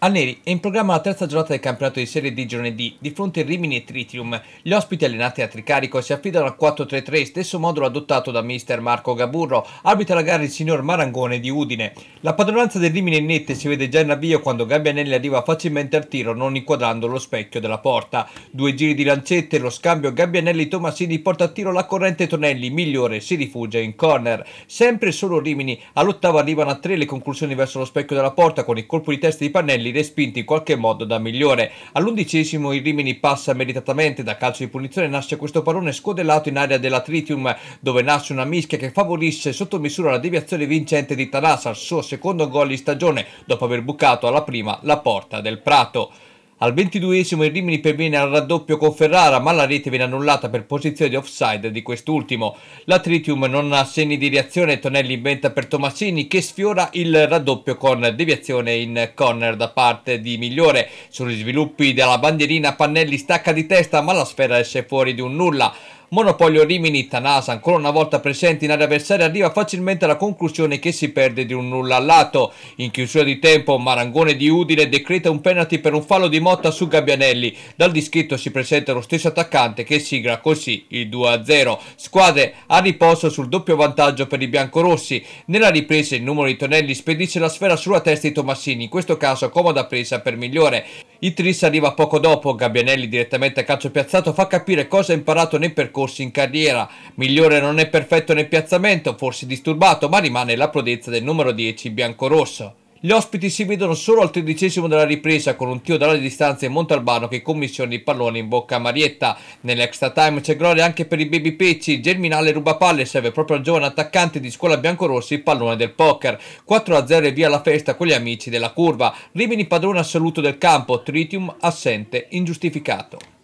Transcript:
Al Neri è in programma la terza giornata del campionato di Serie di giovedì di fronte a Rimini e Tritium. Gli ospiti allenati a Tricarico si affidano al 4-3-3, stesso modulo adottato da mister Marco Gaburro, arbitra la gara il signor Marangone di Udine. La padronanza del Rimini è netta e si vede già in avvio quando Gabbianelli arriva facilmente al tiro non inquadrando lo specchio della porta. Due giri di lancette, lo scambio Gabbianelli-Tomassini porta a tiro la corrente Tonelli, migliore, si rifugia in corner. Sempre solo Rimini, all'ottava arrivano a tre le conclusioni verso lo specchio della porta con il colpo di testa di Pannelli li respinti in qualche modo da migliore. All'undicesimo il Rimini passa meritatamente da calcio di punizione, nasce questo pallone scodellato in area della Tritium, dove nasce una mischia che favorisce sotto misura la deviazione vincente di Tanasa al suo secondo gol di stagione dopo aver bucato alla prima la porta del Prato. Al 22esimo il Rimini perviene al raddoppio con Ferrara, ma la rete viene annullata per posizione di offside di quest'ultimo. La Tritium non ha segni di reazione e Tonelli inventa per Tomassini che sfiora il raddoppio con deviazione in corner da parte di Migliore. Sugli sviluppi della bandierina Pannelli stacca di testa, ma la sfera esce fuori di un nulla. Monopolio Rimini Tanasa ancora una volta presente in area avversaria arriva facilmente alla conclusione che si perde di un nulla al lato. In chiusura di tempo Marangone di Udine decreta un penalty per un fallo di Motta su Gabbianelli. Dal dischetto si presenta lo stesso attaccante che sigla così il 2-0. Squadre a riposo sul doppio vantaggio per i biancorossi. Nella ripresa il numero di Tonelli spedisce la sfera sulla testa di Tomassini, in questo caso comoda presa per migliore. Itris arriva poco dopo, Gabbianelli direttamente a calcio piazzato fa capire cosa ha imparato nei percorsi in carriera. Migliore non è perfetto nel piazzamento, forse disturbato, ma rimane la prodezza del numero 10 biancorosso. Gli ospiti si vedono solo al tredicesimo della ripresa con un tiro dalla distanza in Montalbano che commissiona il pallone in bocca a Marietta. Nell'extra time c'è gloria anche per i baby pecci. Germinale ruba palle, e serve proprio al giovane attaccante di scuola biancorossi il pallone del poker. 4-0 e via la festa con gli amici della curva. Rimini padrone assoluto del campo, Tritium assente, ingiustificato.